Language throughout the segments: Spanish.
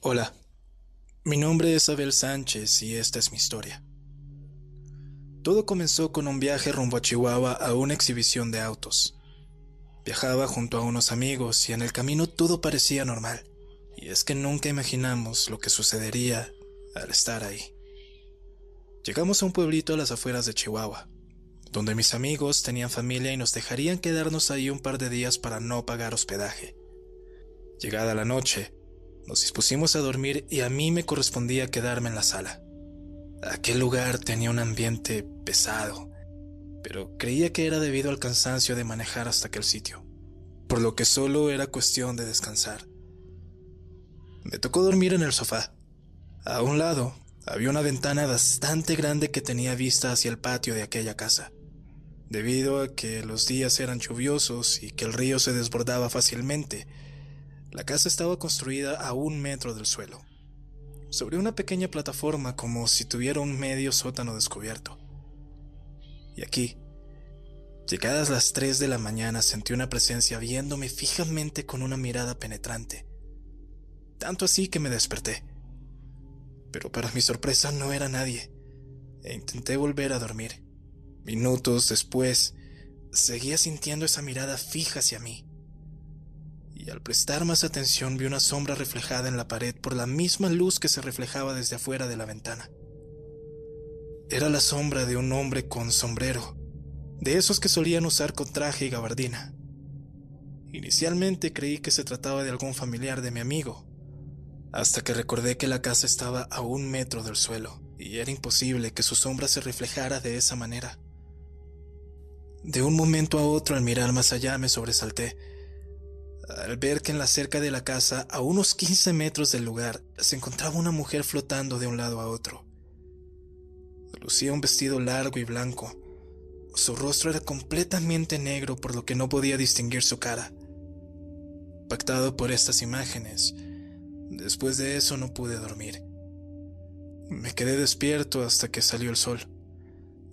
Hola, mi nombre es Abel Sánchez y esta es mi historia. Todo comenzó con un viaje rumbo a Chihuahua a una exhibición de autos. Viajaba junto a unos amigos y en el camino todo parecía normal, y es que nunca imaginamos lo que sucedería al estar ahí. Llegamos a un pueblito a las afueras de Chihuahua, donde mis amigos tenían familia y nos dejarían quedarnos ahí un par de días para no pagar hospedaje. Llegada la noche, nos dispusimos a dormir y a mí me correspondía quedarme en la sala. Aquel lugar tenía un ambiente pesado, pero creía que era debido al cansancio de manejar hasta aquel sitio, por lo que solo era cuestión de descansar. Me tocó dormir en el sofá, a un lado había una ventana bastante grande que tenía vista hacia el patio de aquella casa. Debido a que los días eran lluviosos y que el río se desbordaba fácilmente, la casa estaba construida a un metro del suelo, sobre una pequeña plataforma como si tuviera un medio sótano descubierto. Y aquí, llegadas las 3 de la mañana, sentí una presencia viéndome fijamente con una mirada penetrante, tanto así que me desperté pero para mi sorpresa no era nadie, e intenté volver a dormir. Minutos después, seguía sintiendo esa mirada fija hacia mí, y al prestar más atención vi una sombra reflejada en la pared por la misma luz que se reflejaba desde afuera de la ventana. Era la sombra de un hombre con sombrero, de esos que solían usar con traje y gabardina. Inicialmente creí que se trataba de algún familiar de mi amigo, hasta que recordé que la casa estaba a un metro del suelo y era imposible que su sombra se reflejara de esa manera. De un momento a otro al mirar más allá me sobresalté, al ver que en la cerca de la casa, a unos 15 metros del lugar, se encontraba una mujer flotando de un lado a otro. Lucía un vestido largo y blanco. Su rostro era completamente negro por lo que no podía distinguir su cara. Pactado por estas imágenes, Después de eso no pude dormir. Me quedé despierto hasta que salió el sol.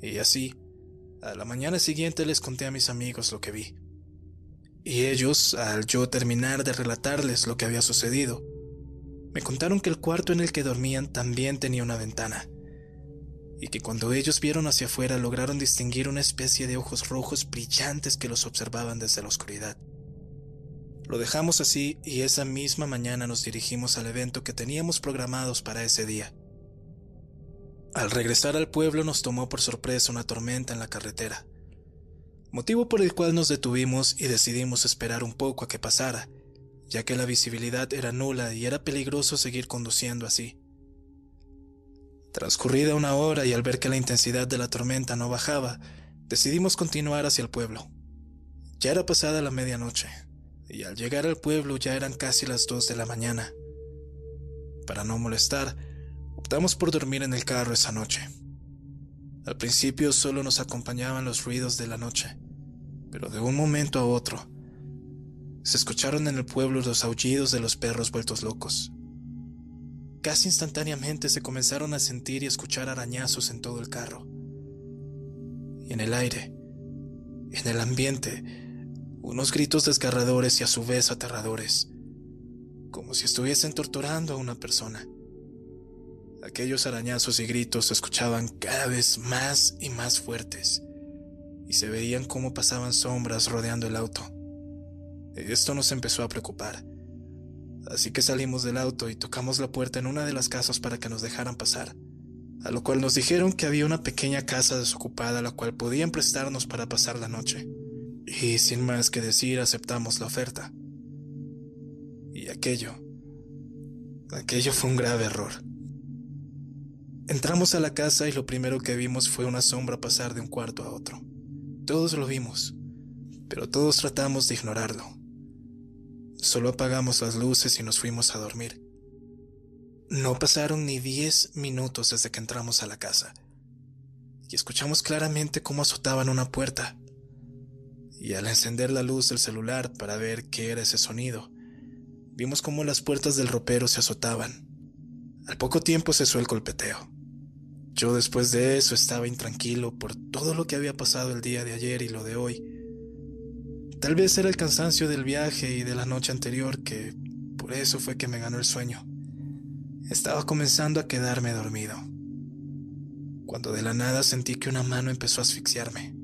Y así, a la mañana siguiente les conté a mis amigos lo que vi. Y ellos, al yo terminar de relatarles lo que había sucedido, me contaron que el cuarto en el que dormían también tenía una ventana, y que cuando ellos vieron hacia afuera lograron distinguir una especie de ojos rojos brillantes que los observaban desde la oscuridad. Lo dejamos así y esa misma mañana nos dirigimos al evento que teníamos programados para ese día. Al regresar al pueblo nos tomó por sorpresa una tormenta en la carretera, motivo por el cual nos detuvimos y decidimos esperar un poco a que pasara, ya que la visibilidad era nula y era peligroso seguir conduciendo así. Transcurrida una hora y al ver que la intensidad de la tormenta no bajaba, decidimos continuar hacia el pueblo. Ya era pasada la medianoche y al llegar al pueblo ya eran casi las 2 de la mañana. Para no molestar, optamos por dormir en el carro esa noche. Al principio solo nos acompañaban los ruidos de la noche, pero de un momento a otro, se escucharon en el pueblo los aullidos de los perros vueltos locos. Casi instantáneamente se comenzaron a sentir y escuchar arañazos en todo el carro. Y en el aire, en el ambiente, unos gritos desgarradores y a su vez aterradores, como si estuviesen torturando a una persona. Aquellos arañazos y gritos se escuchaban cada vez más y más fuertes, y se veían cómo pasaban sombras rodeando el auto. Esto nos empezó a preocupar, así que salimos del auto y tocamos la puerta en una de las casas para que nos dejaran pasar, a lo cual nos dijeron que había una pequeña casa desocupada la cual podían prestarnos para pasar la noche. Y sin más que decir, aceptamos la oferta. Y aquello, aquello fue un grave error. Entramos a la casa y lo primero que vimos fue una sombra pasar de un cuarto a otro. Todos lo vimos, pero todos tratamos de ignorarlo. Solo apagamos las luces y nos fuimos a dormir. No pasaron ni diez minutos desde que entramos a la casa, y escuchamos claramente cómo azotaban una puerta y al encender la luz del celular para ver qué era ese sonido, vimos cómo las puertas del ropero se azotaban. Al poco tiempo cesó el colpeteo. Yo después de eso estaba intranquilo por todo lo que había pasado el día de ayer y lo de hoy. Tal vez era el cansancio del viaje y de la noche anterior que por eso fue que me ganó el sueño. Estaba comenzando a quedarme dormido, cuando de la nada sentí que una mano empezó a asfixiarme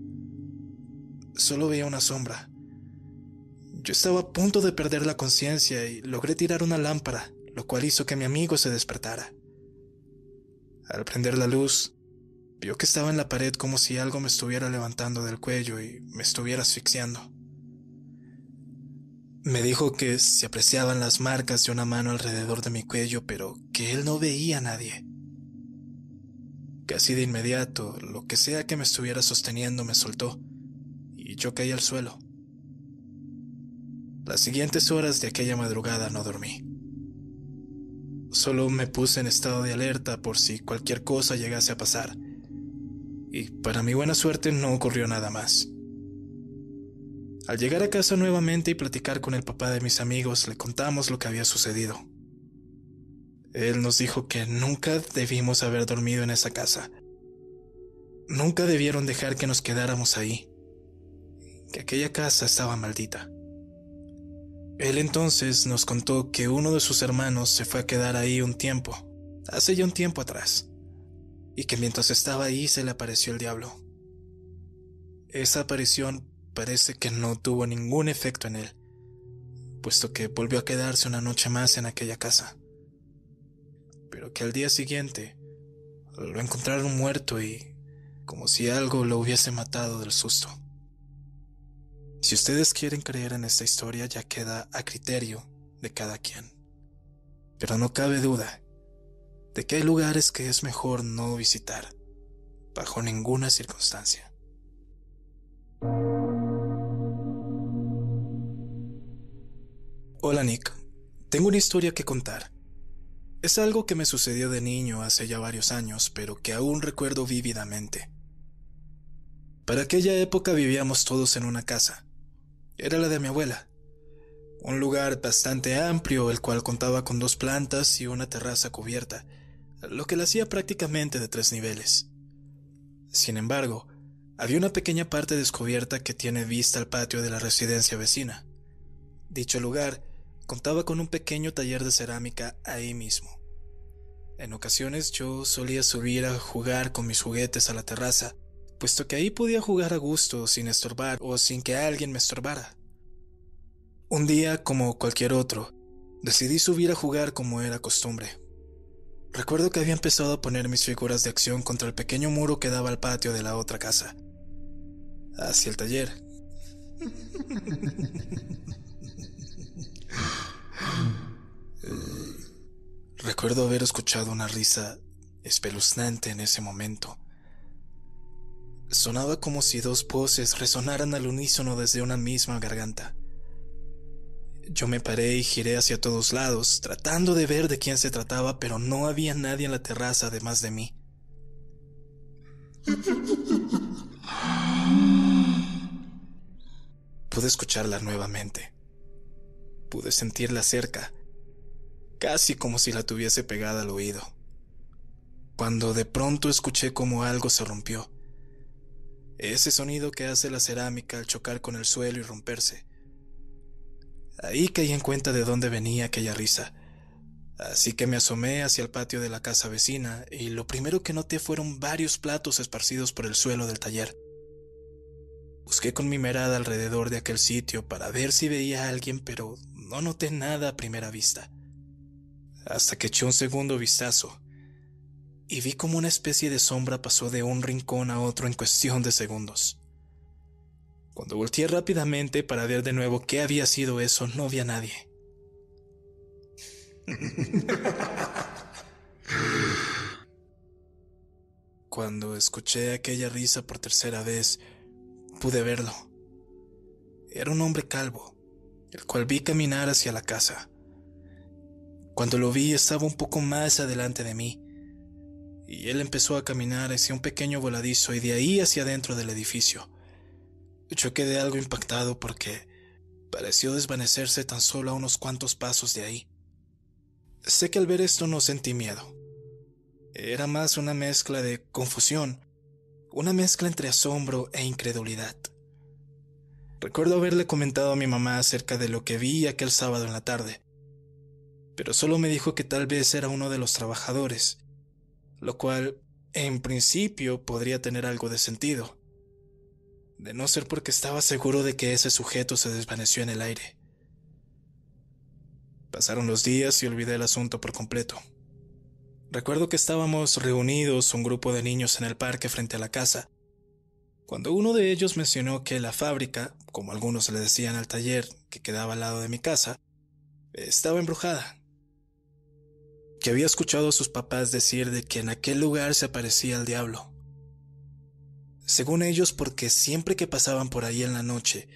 solo veía una sombra. Yo estaba a punto de perder la conciencia y logré tirar una lámpara, lo cual hizo que mi amigo se despertara. Al prender la luz, vio que estaba en la pared como si algo me estuviera levantando del cuello y me estuviera asfixiando. Me dijo que se apreciaban las marcas de una mano alrededor de mi cuello, pero que él no veía a nadie. Casi de inmediato, lo que sea que me estuviera sosteniendo me soltó y yo caí al suelo. Las siguientes horas de aquella madrugada no dormí. Solo me puse en estado de alerta por si cualquier cosa llegase a pasar. Y para mi buena suerte no ocurrió nada más. Al llegar a casa nuevamente y platicar con el papá de mis amigos, le contamos lo que había sucedido. Él nos dijo que nunca debimos haber dormido en esa casa. Nunca debieron dejar que nos quedáramos ahí que aquella casa estaba maldita. Él entonces nos contó que uno de sus hermanos se fue a quedar ahí un tiempo, hace ya un tiempo atrás, y que mientras estaba ahí se le apareció el diablo. Esa aparición parece que no tuvo ningún efecto en él, puesto que volvió a quedarse una noche más en aquella casa. Pero que al día siguiente lo encontraron muerto y como si algo lo hubiese matado del susto. Si ustedes quieren creer en esta historia ya queda a criterio de cada quien. Pero no cabe duda de que hay lugares que es mejor no visitar bajo ninguna circunstancia. Hola Nick, tengo una historia que contar. Es algo que me sucedió de niño hace ya varios años, pero que aún recuerdo vívidamente. Para aquella época vivíamos todos en una casa, era la de mi abuela. Un lugar bastante amplio, el cual contaba con dos plantas y una terraza cubierta, lo que la hacía prácticamente de tres niveles. Sin embargo, había una pequeña parte descubierta que tiene vista al patio de la residencia vecina. Dicho lugar contaba con un pequeño taller de cerámica ahí mismo. En ocasiones yo solía subir a jugar con mis juguetes a la terraza, puesto que ahí podía jugar a gusto sin estorbar o sin que alguien me estorbara. Un día, como cualquier otro, decidí subir a jugar como era costumbre. Recuerdo que había empezado a poner mis figuras de acción contra el pequeño muro que daba al patio de la otra casa, hacia el taller. Eh, recuerdo haber escuchado una risa espeluznante en ese momento, Sonaba como si dos voces resonaran al unísono desde una misma garganta. Yo me paré y giré hacia todos lados, tratando de ver de quién se trataba, pero no había nadie en la terraza además de mí. Pude escucharla nuevamente. Pude sentirla cerca, casi como si la tuviese pegada al oído. Cuando de pronto escuché como algo se rompió ese sonido que hace la cerámica al chocar con el suelo y romperse. Ahí caí en cuenta de dónde venía aquella risa. Así que me asomé hacia el patio de la casa vecina y lo primero que noté fueron varios platos esparcidos por el suelo del taller. Busqué con mi mirada alrededor de aquel sitio para ver si veía a alguien, pero no noté nada a primera vista. Hasta que eché un segundo vistazo y vi como una especie de sombra pasó de un rincón a otro en cuestión de segundos. Cuando volteé rápidamente para ver de nuevo qué había sido eso, no vi a nadie. Cuando escuché aquella risa por tercera vez, pude verlo. Era un hombre calvo, el cual vi caminar hacia la casa. Cuando lo vi estaba un poco más adelante de mí, y él empezó a caminar hacia un pequeño voladizo y de ahí hacia adentro del edificio. Yo quedé algo impactado porque pareció desvanecerse tan solo a unos cuantos pasos de ahí. Sé que al ver esto no sentí miedo. Era más una mezcla de confusión, una mezcla entre asombro e incredulidad. Recuerdo haberle comentado a mi mamá acerca de lo que vi aquel sábado en la tarde, pero solo me dijo que tal vez era uno de los trabajadores, lo cual en principio podría tener algo de sentido, de no ser porque estaba seguro de que ese sujeto se desvaneció en el aire. Pasaron los días y olvidé el asunto por completo. Recuerdo que estábamos reunidos un grupo de niños en el parque frente a la casa, cuando uno de ellos mencionó que la fábrica, como algunos le decían al taller que quedaba al lado de mi casa, estaba embrujada que había escuchado a sus papás decir de que en aquel lugar se aparecía el diablo. Según ellos, porque siempre que pasaban por ahí en la noche,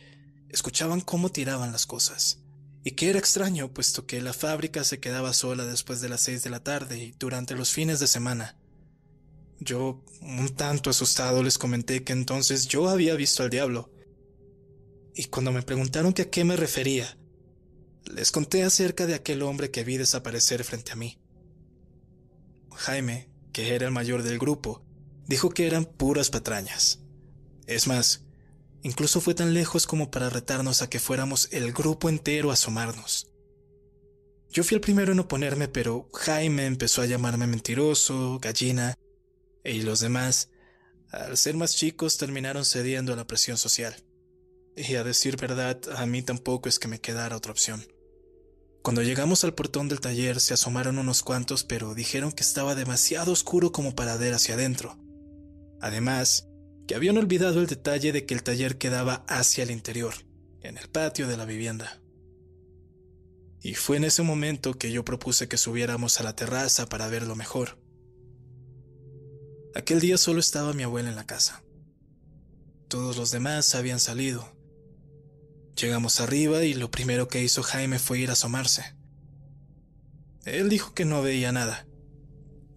escuchaban cómo tiraban las cosas. Y que era extraño, puesto que la fábrica se quedaba sola después de las seis de la tarde y durante los fines de semana. Yo, un tanto asustado, les comenté que entonces yo había visto al diablo. Y cuando me preguntaron que a qué me refería, les conté acerca de aquel hombre que vi desaparecer frente a mí. Jaime, que era el mayor del grupo, dijo que eran puras patrañas. Es más, incluso fue tan lejos como para retarnos a que fuéramos el grupo entero a asomarnos. Yo fui el primero en oponerme, pero Jaime empezó a llamarme mentiroso, gallina, e y los demás, al ser más chicos, terminaron cediendo a la presión social. Y a decir verdad, a mí tampoco es que me quedara otra opción. Cuando llegamos al portón del taller se asomaron unos cuantos, pero dijeron que estaba demasiado oscuro como para ver hacia adentro. Además, que habían olvidado el detalle de que el taller quedaba hacia el interior, en el patio de la vivienda. Y fue en ese momento que yo propuse que subiéramos a la terraza para verlo mejor. Aquel día solo estaba mi abuela en la casa. Todos los demás habían salido, Llegamos arriba y lo primero que hizo Jaime fue ir a asomarse. Él dijo que no veía nada,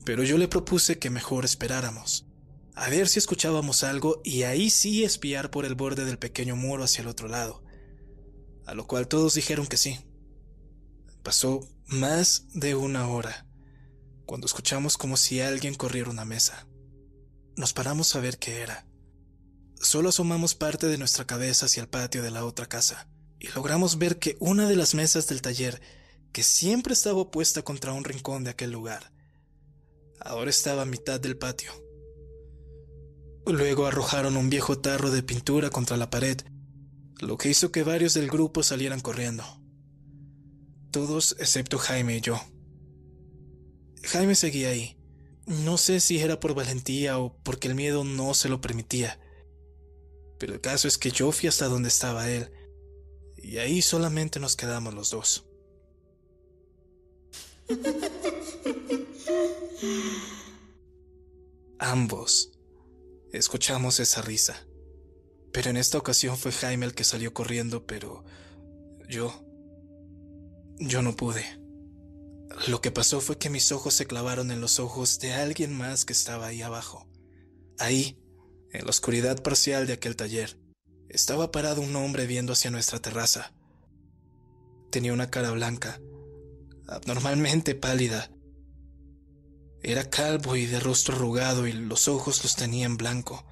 pero yo le propuse que mejor esperáramos, a ver si escuchábamos algo y ahí sí espiar por el borde del pequeño muro hacia el otro lado, a lo cual todos dijeron que sí. Pasó más de una hora, cuando escuchamos como si alguien corriera una mesa. Nos paramos a ver qué era. Solo asomamos parte de nuestra cabeza hacia el patio de la otra casa y logramos ver que una de las mesas del taller, que siempre estaba opuesta contra un rincón de aquel lugar, ahora estaba a mitad del patio. Luego arrojaron un viejo tarro de pintura contra la pared, lo que hizo que varios del grupo salieran corriendo. Todos excepto Jaime y yo. Jaime seguía ahí. No sé si era por valentía o porque el miedo no se lo permitía pero el caso es que yo fui hasta donde estaba él, y ahí solamente nos quedamos los dos. Ambos escuchamos esa risa. Pero en esta ocasión fue Jaime el que salió corriendo, pero yo... Yo no pude. Lo que pasó fue que mis ojos se clavaron en los ojos de alguien más que estaba ahí abajo. Ahí, en la oscuridad parcial de aquel taller, estaba parado un hombre viendo hacia nuestra terraza. Tenía una cara blanca, abnormalmente pálida. Era calvo y de rostro arrugado y los ojos los tenía en blanco.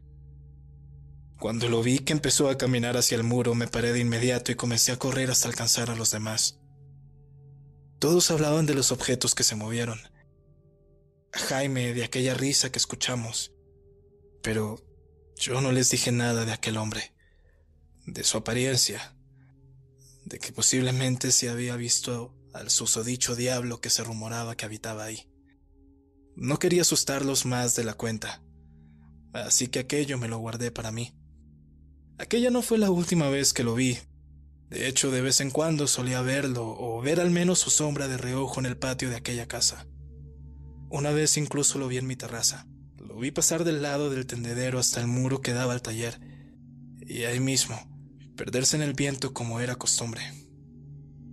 Cuando lo vi que empezó a caminar hacia el muro, me paré de inmediato y comencé a correr hasta alcanzar a los demás. Todos hablaban de los objetos que se movieron. Jaime de aquella risa que escuchamos. Pero yo no les dije nada de aquel hombre, de su apariencia, de que posiblemente se había visto al susodicho diablo que se rumoraba que habitaba ahí. No quería asustarlos más de la cuenta, así que aquello me lo guardé para mí. Aquella no fue la última vez que lo vi. De hecho, de vez en cuando solía verlo o ver al menos su sombra de reojo en el patio de aquella casa. Una vez incluso lo vi en mi terraza vi pasar del lado del tendedero hasta el muro que daba al taller, y ahí mismo, perderse en el viento como era costumbre.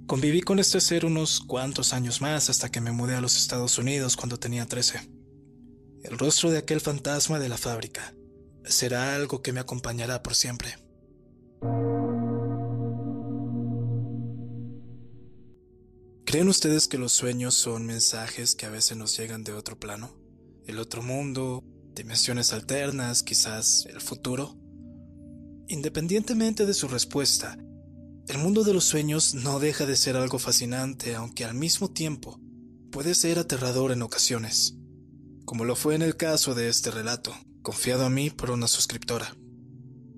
Conviví con este ser unos cuantos años más hasta que me mudé a los Estados Unidos cuando tenía 13. El rostro de aquel fantasma de la fábrica será algo que me acompañará por siempre. ¿Creen ustedes que los sueños son mensajes que a veces nos llegan de otro plano? ¿El otro mundo? dimensiones alternas, quizás el futuro. Independientemente de su respuesta, el mundo de los sueños no deja de ser algo fascinante, aunque al mismo tiempo puede ser aterrador en ocasiones, como lo fue en el caso de este relato, confiado a mí por una suscriptora.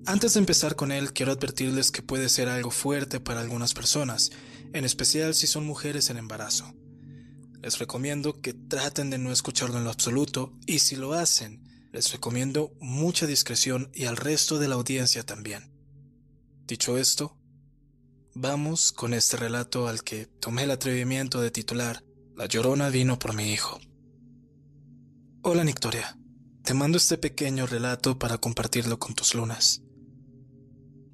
Antes de empezar con él, quiero advertirles que puede ser algo fuerte para algunas personas, en especial si son mujeres en embarazo. Les recomiendo que traten de no escucharlo en lo absoluto y si lo hacen, les recomiendo mucha discreción y al resto de la audiencia también. Dicho esto, vamos con este relato al que tomé el atrevimiento de titular La Llorona vino por mi hijo. Hola Nictoria, te mando este pequeño relato para compartirlo con tus lunas.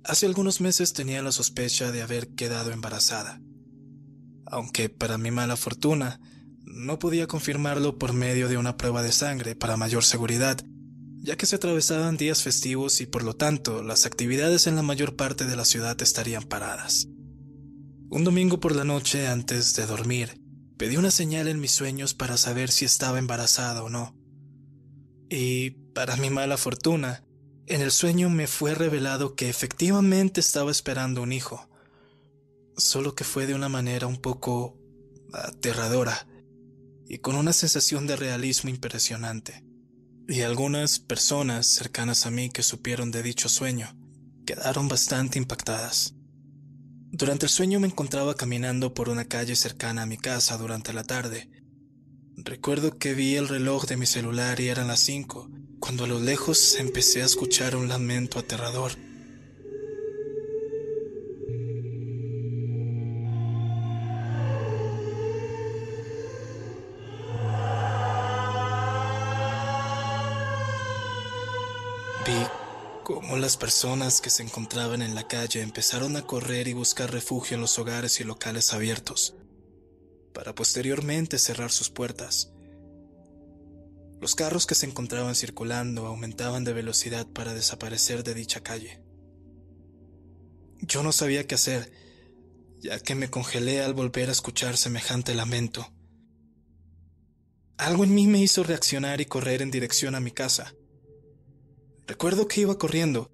Hace algunos meses tenía la sospecha de haber quedado embarazada, aunque para mi mala fortuna, no podía confirmarlo por medio de una prueba de sangre para mayor seguridad, ya que se atravesaban días festivos y por lo tanto las actividades en la mayor parte de la ciudad estarían paradas. Un domingo por la noche, antes de dormir, pedí una señal en mis sueños para saber si estaba embarazada o no. Y, para mi mala fortuna, en el sueño me fue revelado que efectivamente estaba esperando un hijo, solo que fue de una manera un poco aterradora y con una sensación de realismo impresionante y algunas personas cercanas a mí que supieron de dicho sueño quedaron bastante impactadas. Durante el sueño me encontraba caminando por una calle cercana a mi casa durante la tarde. Recuerdo que vi el reloj de mi celular y eran las cinco, cuando a lo lejos empecé a escuchar un lamento aterrador. Vi cómo las personas que se encontraban en la calle empezaron a correr y buscar refugio en los hogares y locales abiertos, para posteriormente cerrar sus puertas. Los carros que se encontraban circulando aumentaban de velocidad para desaparecer de dicha calle. Yo no sabía qué hacer, ya que me congelé al volver a escuchar semejante lamento. Algo en mí me hizo reaccionar y correr en dirección a mi casa. Recuerdo que iba corriendo,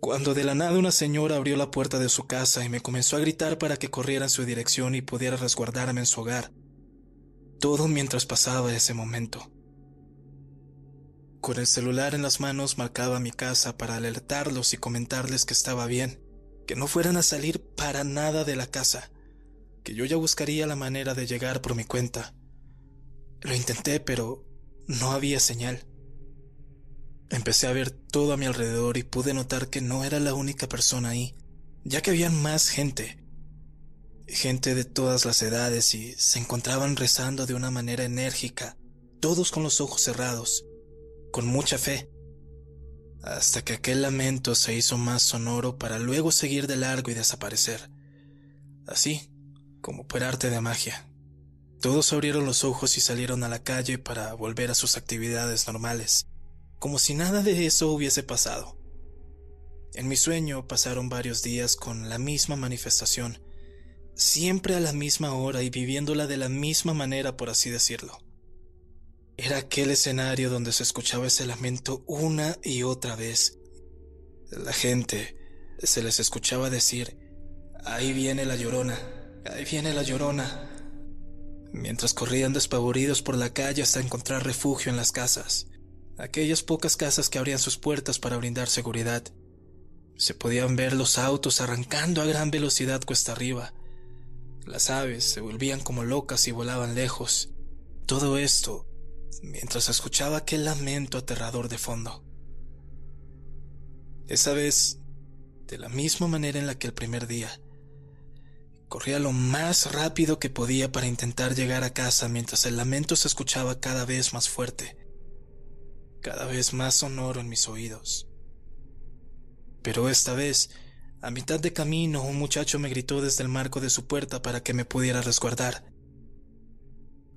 cuando de la nada una señora abrió la puerta de su casa y me comenzó a gritar para que corriera en su dirección y pudiera resguardarme en su hogar. Todo mientras pasaba ese momento. Con el celular en las manos marcaba mi casa para alertarlos y comentarles que estaba bien, que no fueran a salir para nada de la casa, que yo ya buscaría la manera de llegar por mi cuenta. Lo intenté, pero no había señal. Empecé a ver todo a mi alrededor y pude notar que no era la única persona ahí, ya que había más gente. Gente de todas las edades y se encontraban rezando de una manera enérgica, todos con los ojos cerrados, con mucha fe, hasta que aquel lamento se hizo más sonoro para luego seguir de largo y desaparecer. Así, como por arte de magia. Todos abrieron los ojos y salieron a la calle para volver a sus actividades normales como si nada de eso hubiese pasado. En mi sueño pasaron varios días con la misma manifestación, siempre a la misma hora y viviéndola de la misma manera, por así decirlo. Era aquel escenario donde se escuchaba ese lamento una y otra vez. La gente se les escuchaba decir, ahí viene la llorona, ahí viene la llorona, mientras corrían despavoridos por la calle hasta encontrar refugio en las casas aquellas pocas casas que abrían sus puertas para brindar seguridad. Se podían ver los autos arrancando a gran velocidad cuesta arriba. Las aves se volvían como locas y volaban lejos. Todo esto mientras escuchaba aquel lamento aterrador de fondo. Esa vez, de la misma manera en la que el primer día, corría lo más rápido que podía para intentar llegar a casa mientras el lamento se escuchaba cada vez más fuerte cada vez más sonoro en mis oídos. Pero esta vez, a mitad de camino, un muchacho me gritó desde el marco de su puerta para que me pudiera resguardar.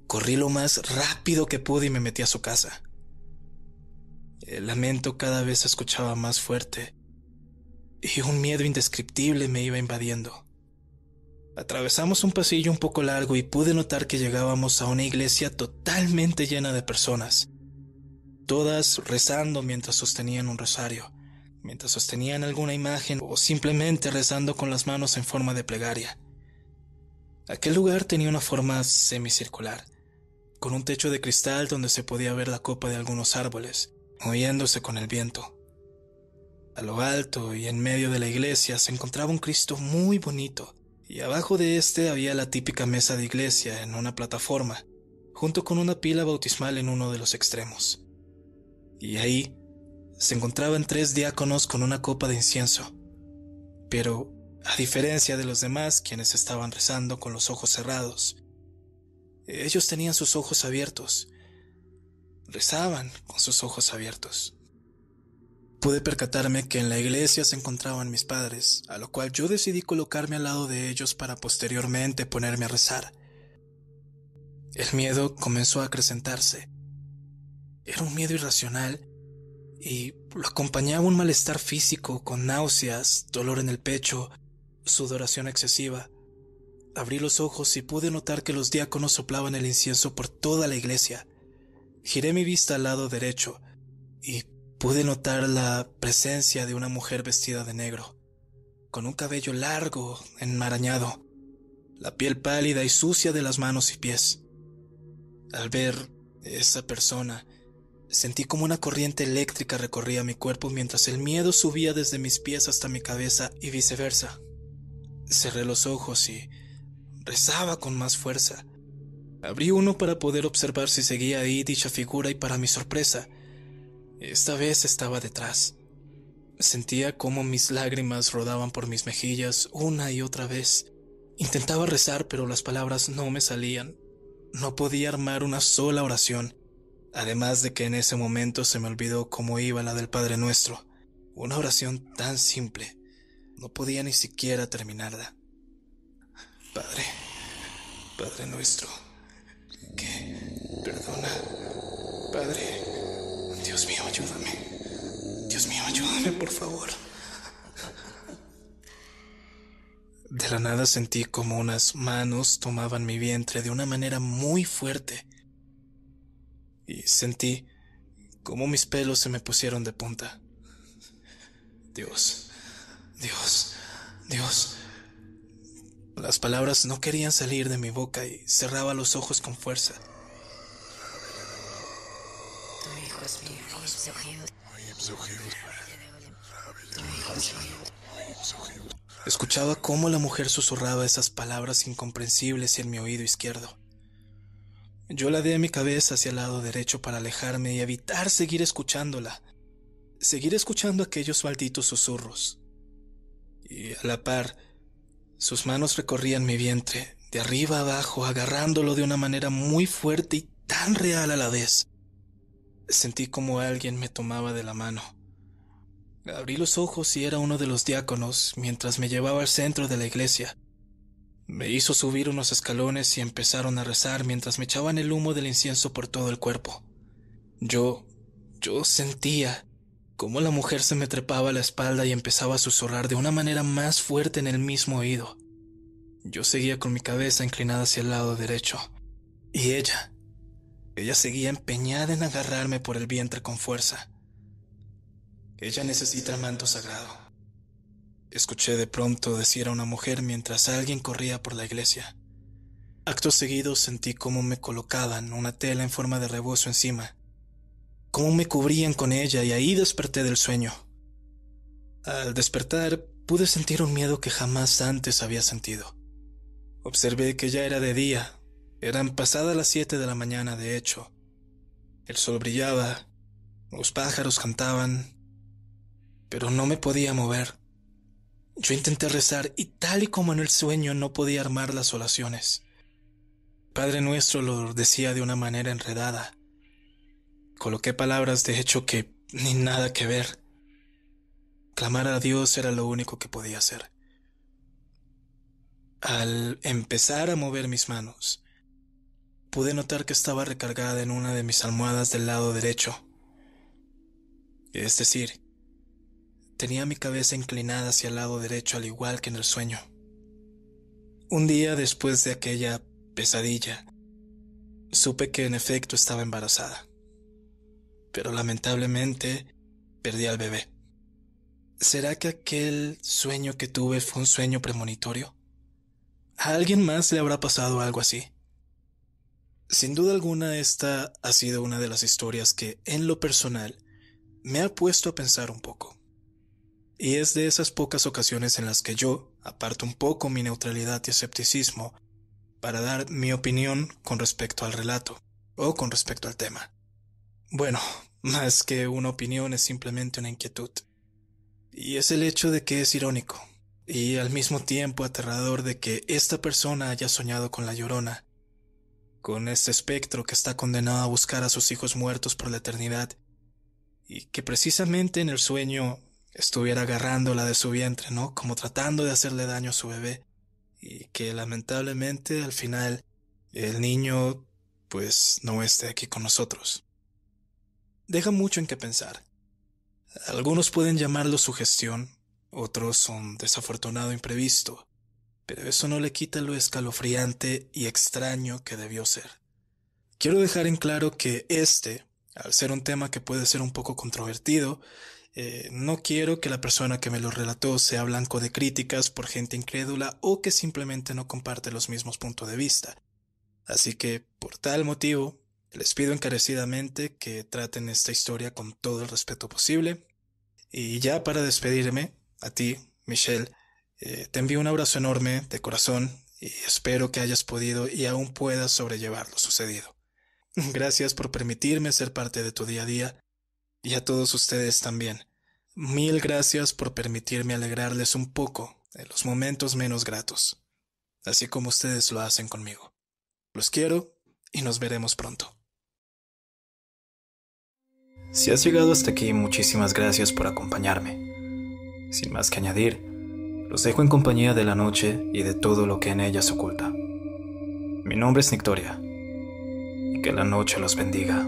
Corrí lo más rápido que pude y me metí a su casa. El lamento cada vez se escuchaba más fuerte y un miedo indescriptible me iba invadiendo. Atravesamos un pasillo un poco largo y pude notar que llegábamos a una iglesia totalmente llena de personas todas rezando mientras sostenían un rosario, mientras sostenían alguna imagen o simplemente rezando con las manos en forma de plegaria. Aquel lugar tenía una forma semicircular, con un techo de cristal donde se podía ver la copa de algunos árboles, moviéndose con el viento. A lo alto y en medio de la iglesia se encontraba un Cristo muy bonito, y abajo de éste había la típica mesa de iglesia en una plataforma, junto con una pila bautismal en uno de los extremos y ahí se encontraban tres diáconos con una copa de incienso. Pero, a diferencia de los demás, quienes estaban rezando con los ojos cerrados, ellos tenían sus ojos abiertos. Rezaban con sus ojos abiertos. Pude percatarme que en la iglesia se encontraban mis padres, a lo cual yo decidí colocarme al lado de ellos para posteriormente ponerme a rezar. El miedo comenzó a acrecentarse era un miedo irracional y lo acompañaba un malestar físico con náuseas, dolor en el pecho, sudoración excesiva. Abrí los ojos y pude notar que los diáconos soplaban el incienso por toda la iglesia. Giré mi vista al lado derecho y pude notar la presencia de una mujer vestida de negro, con un cabello largo, enmarañado, la piel pálida y sucia de las manos y pies. Al ver esa persona, Sentí como una corriente eléctrica recorría mi cuerpo mientras el miedo subía desde mis pies hasta mi cabeza y viceversa. Cerré los ojos y rezaba con más fuerza. Abrí uno para poder observar si seguía ahí dicha figura y para mi sorpresa, esta vez estaba detrás. Sentía como mis lágrimas rodaban por mis mejillas una y otra vez. Intentaba rezar, pero las palabras no me salían. No podía armar una sola oración. Además de que en ese momento se me olvidó cómo iba la del Padre Nuestro. Una oración tan simple. No podía ni siquiera terminarla. Padre, Padre Nuestro, que perdona. Padre, Dios mío, ayúdame. Dios mío, ayúdame, por favor. De la nada sentí como unas manos tomaban mi vientre de una manera muy fuerte sentí como mis pelos se me pusieron de punta. Dios, Dios, Dios. Las palabras no querían salir de mi boca y cerraba los ojos con fuerza. Escuchaba cómo la mujer susurraba esas palabras incomprensibles en mi oído izquierdo. Yo ladeé mi cabeza hacia el lado derecho para alejarme y evitar seguir escuchándola, seguir escuchando aquellos malditos susurros. Y a la par, sus manos recorrían mi vientre, de arriba abajo, agarrándolo de una manera muy fuerte y tan real a la vez. Sentí como alguien me tomaba de la mano. Abrí los ojos y era uno de los diáconos mientras me llevaba al centro de la iglesia. Me hizo subir unos escalones y empezaron a rezar mientras me echaban el humo del incienso por todo el cuerpo. Yo, yo sentía cómo la mujer se me trepaba a la espalda y empezaba a susurrar de una manera más fuerte en el mismo oído. Yo seguía con mi cabeza inclinada hacia el lado derecho. Y ella, ella seguía empeñada en agarrarme por el vientre con fuerza. Ella necesita manto sagrado. Escuché de pronto decir a una mujer mientras alguien corría por la iglesia. Acto seguido sentí cómo me colocaban una tela en forma de rebozo encima, cómo me cubrían con ella y ahí desperté del sueño. Al despertar pude sentir un miedo que jamás antes había sentido. Observé que ya era de día, eran pasadas las siete de la mañana de hecho. El sol brillaba, los pájaros cantaban, pero no me podía mover. Yo intenté rezar y tal y como en el sueño no podía armar las oraciones. Padre nuestro lo decía de una manera enredada. Coloqué palabras de hecho que ni nada que ver. Clamar a Dios era lo único que podía hacer. Al empezar a mover mis manos, pude notar que estaba recargada en una de mis almohadas del lado derecho. Es decir, Tenía mi cabeza inclinada hacia el lado derecho al igual que en el sueño. Un día después de aquella pesadilla, supe que en efecto estaba embarazada. Pero lamentablemente perdí al bebé. ¿Será que aquel sueño que tuve fue un sueño premonitorio? ¿A alguien más le habrá pasado algo así? Sin duda alguna esta ha sido una de las historias que, en lo personal, me ha puesto a pensar un poco. Y es de esas pocas ocasiones en las que yo aparto un poco mi neutralidad y escepticismo para dar mi opinión con respecto al relato o con respecto al tema. Bueno, más que una opinión es simplemente una inquietud. Y es el hecho de que es irónico y al mismo tiempo aterrador de que esta persona haya soñado con la llorona, con este espectro que está condenado a buscar a sus hijos muertos por la eternidad, y que precisamente en el sueño estuviera agarrándola de su vientre, ¿no? Como tratando de hacerle daño a su bebé. Y que lamentablemente al final el niño pues no esté aquí con nosotros. Deja mucho en qué pensar. Algunos pueden llamarlo sugestión, otros un desafortunado imprevisto, pero eso no le quita lo escalofriante y extraño que debió ser. Quiero dejar en claro que este, al ser un tema que puede ser un poco controvertido, eh, no quiero que la persona que me lo relató sea blanco de críticas por gente incrédula o que simplemente no comparte los mismos puntos de vista. Así que, por tal motivo, les pido encarecidamente que traten esta historia con todo el respeto posible. Y ya para despedirme, a ti, Michelle, eh, te envío un abrazo enorme de corazón y espero que hayas podido y aún puedas sobrellevar lo sucedido. Gracias por permitirme ser parte de tu día a día y a todos ustedes también. Mil gracias por permitirme alegrarles un poco en los momentos menos gratos, así como ustedes lo hacen conmigo. Los quiero y nos veremos pronto. Si has llegado hasta aquí, muchísimas gracias por acompañarme. Sin más que añadir, los dejo en compañía de la noche y de todo lo que en ella se oculta. Mi nombre es Victoria y que la noche los bendiga.